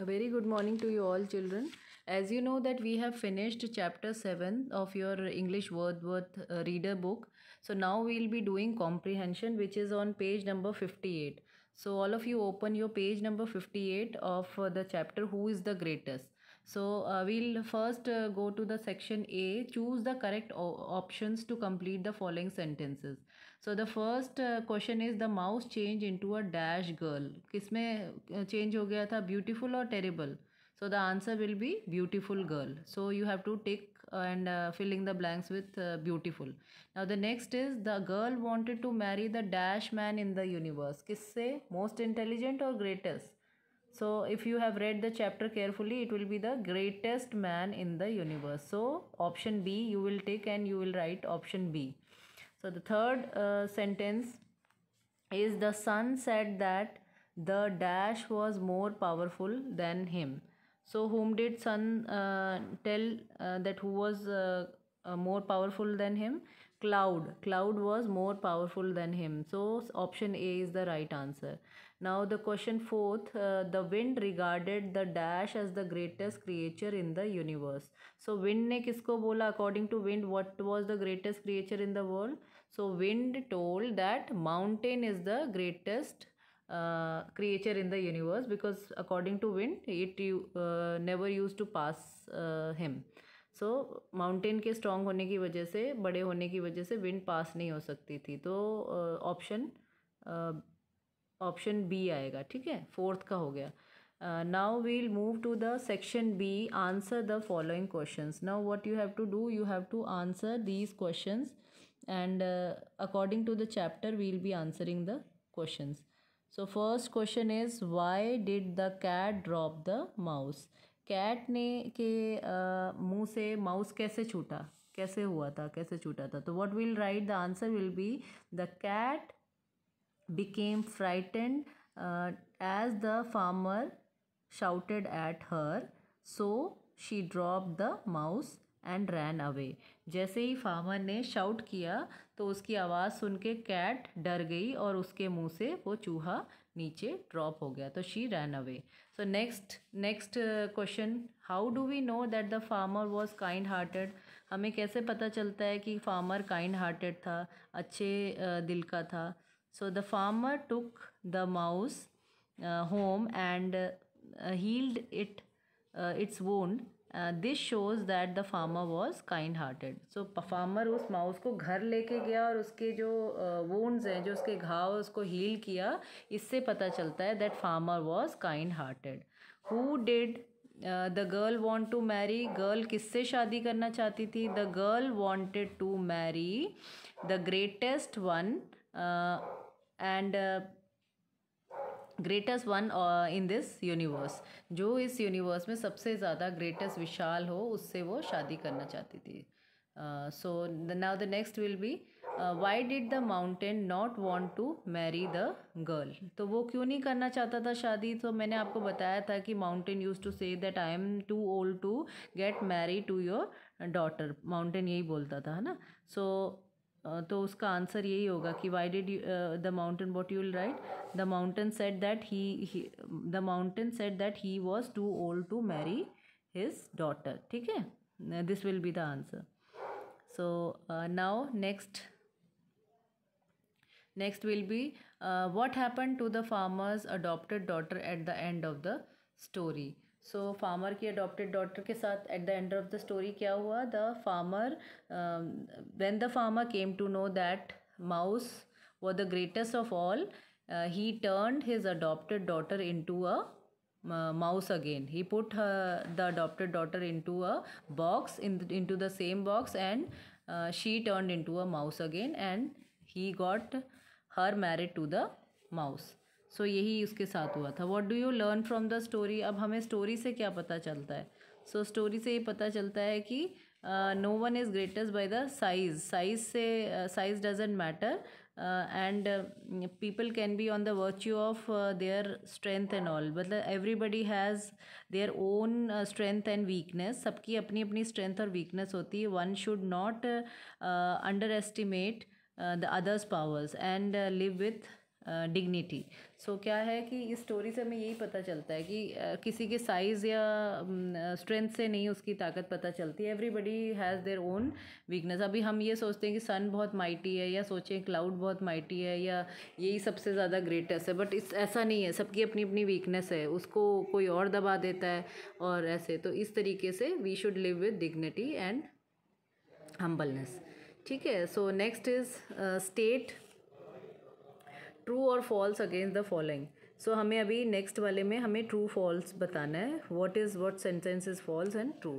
A very good morning to you all children. As you know that we have finished chapter 7 of your English Wordsworth uh, reader book. So now we will be doing comprehension which is on page number 58. So all of you open your page number 58 of uh, the chapter who is the greatest. So uh, we'll first uh, go to the section A. Choose the correct options to complete the following sentences so the first uh, question is the mouse change into a dash girl किस uh, change हो गया beautiful or terrible so the answer will be beautiful girl so you have to take uh, and filling the blanks with beautiful now the next is the girl wanted to marry the dash man in the universe kisse most intelligent or greatest so if you have read the chapter carefully it will be the greatest man in the universe so option b you will take and you will write option b so the third uh, sentence is the son said that the dash was more powerful than him. So whom did son uh, tell uh, that who was uh, uh, more powerful than him? Cloud. Cloud was more powerful than him. So option A is the right answer. Now the question fourth, uh, the wind regarded the dash as the greatest creature in the universe. So wind ne kisko bola according to wind what was the greatest creature in the world? So wind told that mountain is the greatest uh, creature in the universe because according to wind it uh, never used to pass uh, him. So so, mountain के strong होने की वजह से बड़े होने की वजह से विंड पास नहीं हो सकती थी तो ऑप्शन ऑप्शन बी आएगा ठीक है फोर्थ का हो गया now we'll move to the section B answer the following questions now what you have to do you have to answer these questions and according to the chapter we'll be answering the question so first question is why did the cat drop the mouse cat ने के मुँह uh, मुंह से mouse कैसे छूटा कैसे हुआ था कैसे छूटा था तो what will write the answer will be the cat became frightened as the farmer farmer at her so she drop the mouse and ran away जैसे ही फार्मर ने शाउट किया तो उसकी आवाज़ सुन के कैट डर गई और उसके मुंह से वो चूहा नीचे ड्रॉप हो गया तो she ran away so next next question how do we know that the farmer was kind hearted हमें कैसे पता चलता है कि फार्मर काइंड हार्टेड था अच्छे uh, दिल का था So the farmer took the mouse uh, home and uh, healed it uh, its wound. This shows that the farmer was kind hearted so farmer उस माउस को घर लेके गया और उसके जो वोन्स uh, हैं जो उसके घाव उसको हील किया इससे पता चलता है that farmer was kind hearted who did the girl want to marry girl किससे शादी करना चाहती थी the girl wanted to marry the greatest one and greatest one in this universe जो इस यूनिवर्स में सबसे ज़्यादा ग्रेटेस्ट विशाल हो उससे वो शादी करना चाहती थी so now the next will be why did the mountain not want to marry the girl तो वो क्यों नहीं करना चाहता था शादी तो मैंने आपको बताया था कि mountain use to say that I am too old to get marry to your daughter mountain यही बोलता था है ना सो so, तो उसका आंसर यही होगा कि why did the mountain what you'll write the mountain said that he the mountain said that he was too old to marry his daughter ठीक है this will be the answer so now next next will be what happen to the farmer's adopted daughter at the end of the story so farmer की adopted daughter के साथ at the end of the story क्या हुआ the farmer when the farmer came to know that mouse greatest of greatest of all he turn his into daughter into a mouse again he put the adopted daughter into a box the, into the same box and uh, she turned into a mouse again and he got her married to the mouse so so, यही उसके साथ हुआ था what do you learn from the story अब हमें story से क्या पता चलता है सो so, स्टोरी से ये पता चलता है कि no one is greatest by the size size से size doesn't matter and people can be on the virtue of their strength and all मतलब everybody has their own strength and weakness सबकी अपनी अपनी स्ट्रेंथ और weakness होती है one should not underestimate the others powers and live with dignity so so, क्या है कि इस स्टोरी से हमें यही पता चलता है कि uh, किसी के साइज़ या स्ट्रेंथ uh, से नहीं उसकी ताकत पता चलती है everybody has their own weakness अभी हम ये सोचते हैं कि सन बहुत माइटी है या सोचें क्लाउड बहुत माइटी है या यही सबसे ज़्यादा ग्रेटेस्ट है बट इस ऐसा नहीं है सबकी अपनी अपनी वीकनेस है उसको कोई और दबा देता है और ऐसे तो इस तरीके से we should live with dignity and humbleness ठीक है so next is state true और false against the following so हमें अभी नेक्स्ट वाले में हमें ट्रू फॉल्स बताना है what is what sentence is false and true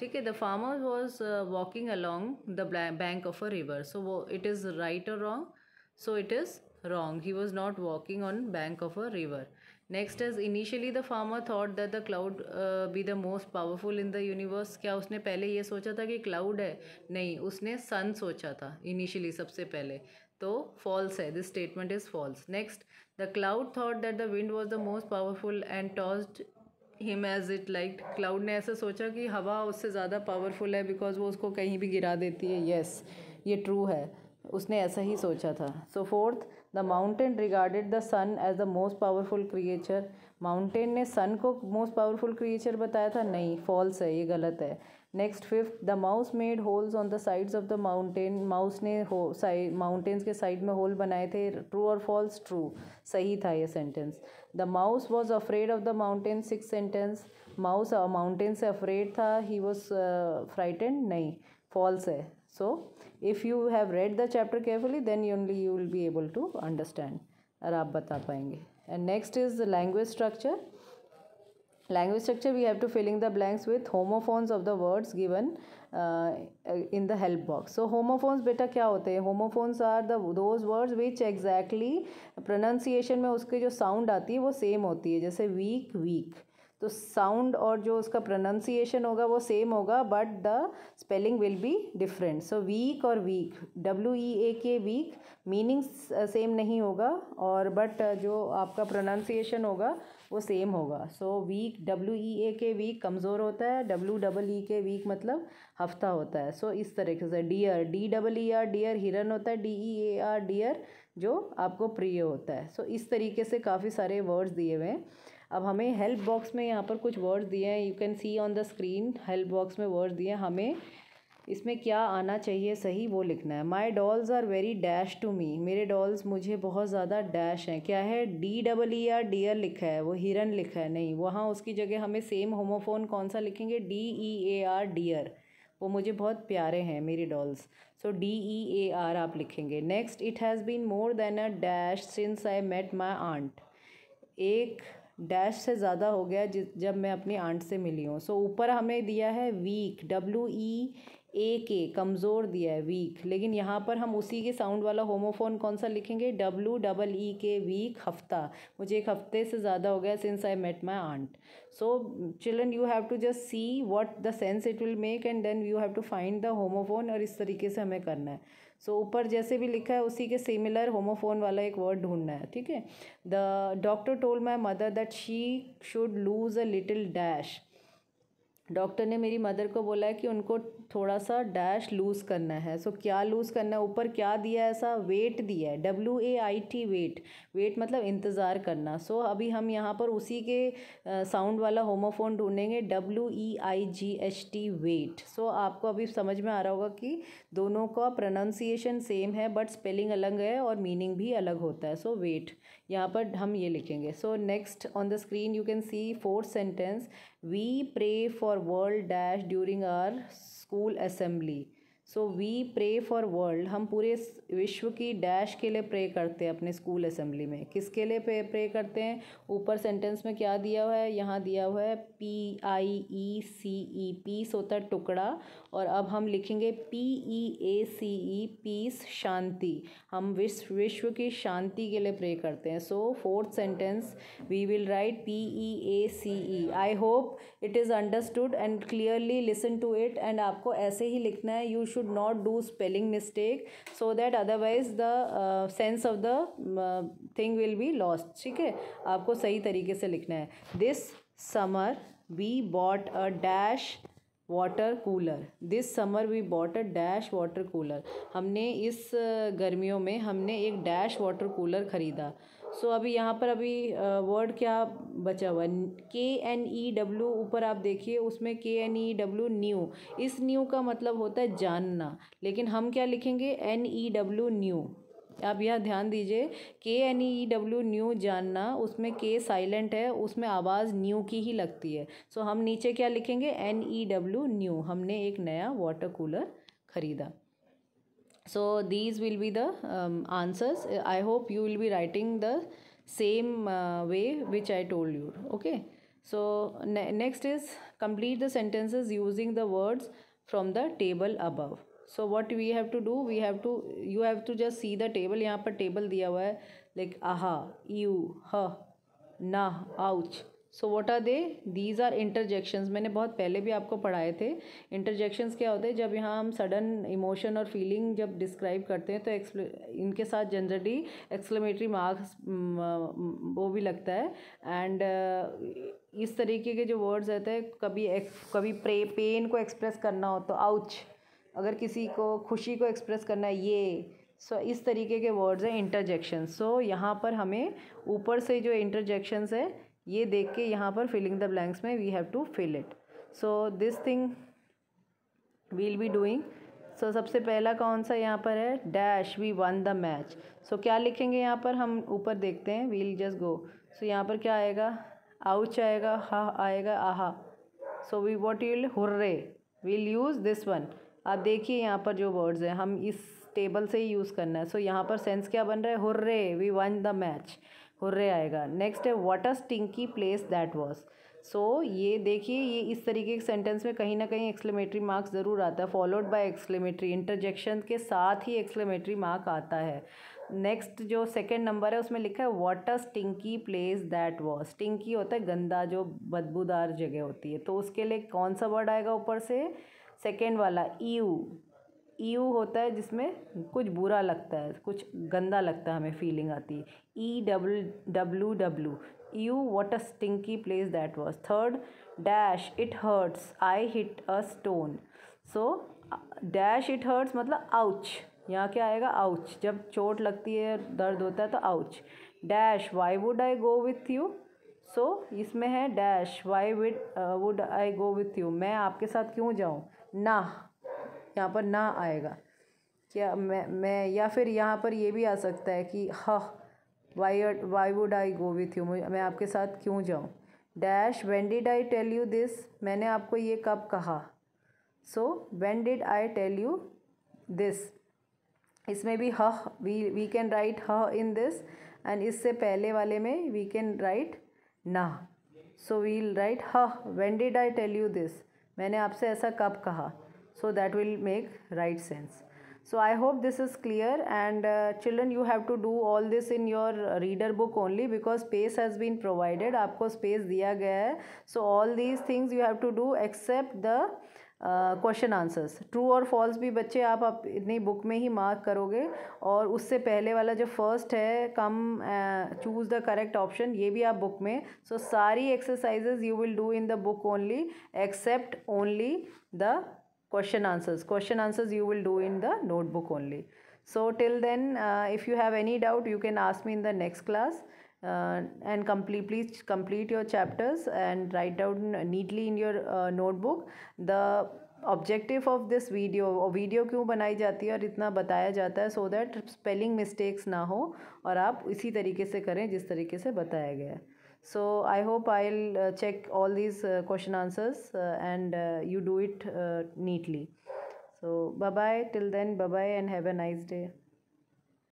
ठीक है the farmer was walking along the bank of a river so वो इट इज़ राइट और wrong so it is wrong he was not walking on bank of a river next is initially the farmer thought that the cloud uh, be the most powerful in the universe क्या उसने पहले ये सोचा था कि cloud है नहीं उसने सन सोचा था इनिशियली सबसे पहले तो फॉल्स है this statement is false next the cloud thought that the wind was the most powerful and tossed him as it like cloud ने ऐसा सोचा कि हवा उससे ज़्यादा पावरफुल है बिकॉज वो उसको कहीं भी गिरा देती है येस yes, ये ट्रू है उसने ऐसा ही सोचा था so fourth the mountain regarded the sun as the most powerful creature mountain ने सन को मोस्ट पावरफुल क्रिएचर बताया था नहीं फॉल्स है ये गलत है next fifth the mouse made holes on the sides of the mountain mouse ने हो साइड माउंटेन्स के साइड में होल बनाए थे ट्रू और फॉल्स ट्रू सही था ये sentence the mouse was afraid of the mountain six sentence mouse mountain से अफ्रेड था ही वॉज फ्राइटेंड नहीं फॉल्स है so if you have read the chapter carefully then only you will be able to understand और आप बता पाएंगे and next is the language structure language structure we have to filling the blanks with homophones of the words given uh, in the help box so homophones beta kya hote hain homophones are the those words which exactly pronunciation mein uske jo sound aati hai wo same hoti hai jaise weak weak तो sound और जो उसका pronunciation होगा वो same होगा but the spelling will be different so weak और weak W E A के weak meaning same नहीं होगा और बट uh, जो आपका प्रोनाउंसिएशन होगा वो सेम होगा so weak W E A के वीक कमज़ोर होता है डब्ल्यू डबल ई के वीक मतलब हफ्ता होता है सो so, इस तरीके से deer D double E R deer हिरन होता है D E A R dear जो आपको प्रिय होता है सो so, इस तरीके से काफ़ी सारे वर्ड्स दिए हुए हैं अब हमें हेल्प बॉक्स में यहाँ पर कुछ वर्ड दिए हैं you can see on the screen help box में वर्ड दिए हैं हमें इसमें क्या आना चाहिए सही वो लिखना है my dolls are very dash to me मेरे डॉल्स मुझे बहुत ज़्यादा डैश हैं क्या है D double E R D R लिखा है वो हिरन लिखा है नहीं वहाँ उसकी जगह हमें सेम होमोफोन कौन सा लिखेंगे D E A R dear वो मुझे बहुत प्यारे हैं मेरे dolls so D E A R आप लिखेंगे next it has been more than a dash since I met my aunt एक डैश से ज़्यादा हो गया जब मैं अपनी आंट से मिली हूँ सो ऊपर हमें दिया है वीक डब्ल्यू ई ए के कमज़ोर दिया है वीक लेकिन यहाँ पर हम उसी के साउंड वाला होमोफोन कौन सा लिखेंगे डब्लू डबल ई के वीक हफ्ता मुझे एक हफ्ते से ज़्यादा हो गया since I met my aunt so children you have to just see what the sense it will make and then you have to find the homophone और इस तरीके से हमें करना है सो so, ऊपर जैसे भी लिखा है उसी के सिमिलर होमोफोन वाला एक वर्ड ढूंढना है ठीक है the doctor told my mother that she should lose a little dash doctor ने मेरी मदर को बोला है कि उनको थोड़ा सा डैश लूज़ करना है सो so, क्या लूज़ करना है ऊपर क्या दिया है ऐसा वेट दिया है W A I T wait wait मतलब इंतज़ार करना सो so, अभी हम यहाँ पर उसी के साउंड वाला होमोफोन ढूंढेंगे W E I G H T weight so आपको अभी समझ में आ रहा होगा कि दोनों का प्रोनाउंसिएशन सेम है बट स्पेलिंग अलग है और मीनिंग भी अलग होता है सो वेट यहाँ पर हम ये लिखेंगे so next on the screen you can see fourth sentence we pray for world dash during our school assembly so we pray for world हम पूरे विश्व की डैश के लिए प्रे करते हैं अपने स्कूल असेंबली में किसके लिए प्रे प्रे करते हैं ऊपर सेंटेंस में क्या दिया हुआ है यहाँ दिया हुआ है P I E C E piece होता है टुकड़ा और अब हम लिखेंगे P E A C E piece शांति हम विश्व विश्व की शांति के लिए प्रे करते हैं so fourth sentence we will write P E A C E I hope it is understood and clearly listen to it and आपको ऐसे ही लिखना है you should not do spelling mistake so that otherwise the uh, sense of the uh, thing will be lost ठीक है आपको सही तरीके से लिखना है this summer we bought a dash water cooler this summer we bought a dash water cooler हमने इस गर्मियों में हमने एक डैश वाटर कूलर ख़रीदा सो so, अभी यहाँ पर अभी वर्ड क्या बचा हुआ के एन ई डब्ल्यू ऊपर आप देखिए उसमें के एन ई डब्ल्यू न्यू इस न्यू का मतलब होता है जानना लेकिन हम क्या लिखेंगे एन ई डब्ल्यू न्यू आप यह ध्यान दीजिए के एन ई डब्ल्यू न्यू जानना उसमें के साइलेंट है उसमें आवाज़ न्यू की ही लगती है सो so, हम नीचे क्या लिखेंगे एन ई डब्ल्यू न्यू हमने एक नया वाटर कूलर ख़रीदा so these will be the um, answers i hope you will be writing the same uh, way which i told you okay so ne next is complete the sentences using the words from the table above so what we have to do we have to you have to just see the table यहाँ table दिया हुआ like aha you ha, nah ouch so what are they these are interjections मैंने बहुत पहले भी आपको पढ़ाए थे इंटरजेक्शंस क्या होते हैं जब यहाँ हम सडन इमोशन और फीलिंग जब डिस्क्राइब करते हैं तो एक्सप्ले इनके साथ जनरली एक्सक्लेमेटरी मार्क्स वो भी लगता है एंड uh, इस तरीके के जो वर्ड्स रहते हैं कभी एक, कभी प्रे पेन को एक्सप्रेस करना हो तो आउच अगर किसी को खुशी को एक्सप्रेस करना है ये सो so, इस तरीके के वर्ड्स हैं इंटरजेक्शन सो so, यहाँ पर हमें ऊपर से जो इंटरजेक्शंस है ये देख के यहाँ पर फिलिंग द ब्लैंक्स में we have to fill it so this thing we'll be doing so सबसे पहला कौन सा यहाँ पर है dash we won the match so क्या लिखेंगे यहाँ पर हम ऊपर देखते हैं वील जस्ट गो सो यहाँ पर क्या आएगा आउच आएगा हा आएगा aha so we what you'll hurray we'll use this one आप देखिए यहाँ पर जो वर्ड्स हैं हम इस टेबल से ही यूज़ करना है सो so, यहाँ पर सेंस क्या बन रहा है hurray we won the match hurray आएगा नेक्स्ट है what a stinky place that was so ये देखिए ये इस तरीके के सेंटेंस में कहीं ना कहीं एक्सक्लेमेटरी मार्क्स ज़रूर आता है फॉलोड बाय एक्सक्लेमेटरी इंटरजेक्शन के साथ ही एक्सक्लेमेटरी मार्क आता है नेक्स्ट जो सेकेंड नंबर है उसमें लिखा है what a stinky place that was stinky होता है गंदा जो बदबूदार जगह होती है तो उसके लिए कौन सा वर्ड आएगा ऊपर से सेकेंड वाला यू यू होता है जिसमें कुछ बुरा लगता है कुछ गंदा लगता है हमें फीलिंग आती है E W W W U what a stinky place that was third dash it hurts I hit a stone so dash it hurts मतलब आउच यहाँ क्या आएगा आउच जब चोट लगती है दर्द होता है तो ouch dash why would I go with you so इसमें है dash why with would I go with you मैं आपके साथ क्यों जाऊँ ना यहाँ पर ना आएगा क्या मैं मैं या फिर यहाँ पर ये भी आ सकता है कि ह why why would I go with you मैं आपके साथ क्यों जाऊँ dash when did I tell you this मैंने आपको ये कब कहा so when did I tell you this इसमें भी ह वी वी कैन राइट ह इन दिस एंड इससे पहले वाले में वी कैन राइट ना सो वील राइट ह when did I tell you this मैंने आपसे ऐसा कब कहा so that will make right sense so i hope this is clear and uh, children you have to do all this in your reader book only because space has been provided aapko space diya gaya hai so all these things you have to do except the question answers true और false भी बच्चे आप अपनी book में ही mark करोगे और उससे पहले वाला जो फर्स्ट है come choose the correct option ये भी आप बुक में सो so, सारी exercises you will do in the book only except only the question answers. Question answers you will do in the notebook only. So till then, uh, if you have any doubt, you can ask me in the next class. Uh, and complete please complete your chapters and write down neatly in your uh, notebook the objective of this video और video क्यों बनाई जाती है और इतना बताया जाता है सो दैट स्पेलिंग मिस्टेक्स ना हो और आप इसी तरीके से करें जिस तरीके से बताया गया है So I hope I'll uh, check all these uh, question answers uh, and you do it neatly. So bye bye till then bye bye and have a nice day.